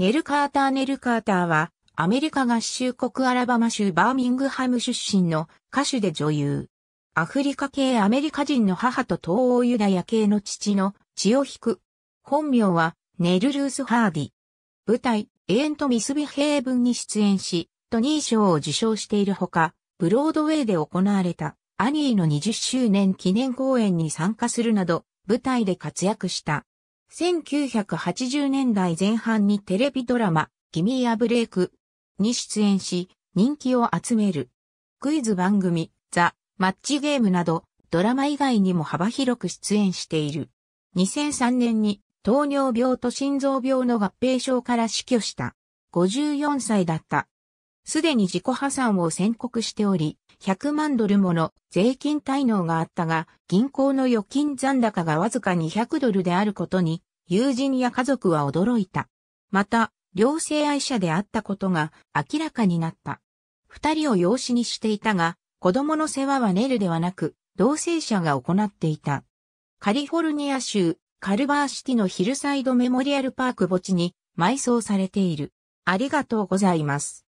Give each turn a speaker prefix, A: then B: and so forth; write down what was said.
A: ネル・カーター・ネル・カーターは、アメリカ合衆国アラバマ州バーミングハム出身の歌手で女優。アフリカ系アメリカ人の母と東欧ユダヤ系の父の血を引く。本名はネル・ルース・ハーディ。舞台、エエント・ミスビヘイブンに出演し、トニー賞を受賞しているほか、ブロードウェイで行われたアニーの20周年記念公演に参加するなど、舞台で活躍した。1980年代前半にテレビドラマ、ギミーアブレイクに出演し、人気を集める。クイズ番組、ザ・マッチゲームなど、ドラマ以外にも幅広く出演している。2003年に糖尿病と心臓病の合併症から死去した。54歳だった。すでに自己破産を宣告しており、100万ドルもの税金滞納があったが、銀行の預金残高がわずか200ドルであることに、友人や家族は驚いた。また、両性愛者であったことが明らかになった。二人を養子にしていたが、子供の世話はネルではなく、同性者が行っていた。カリフォルニア州、カルバーシティのヒルサイドメモリアルパーク墓地に埋葬されている。ありがとうございます。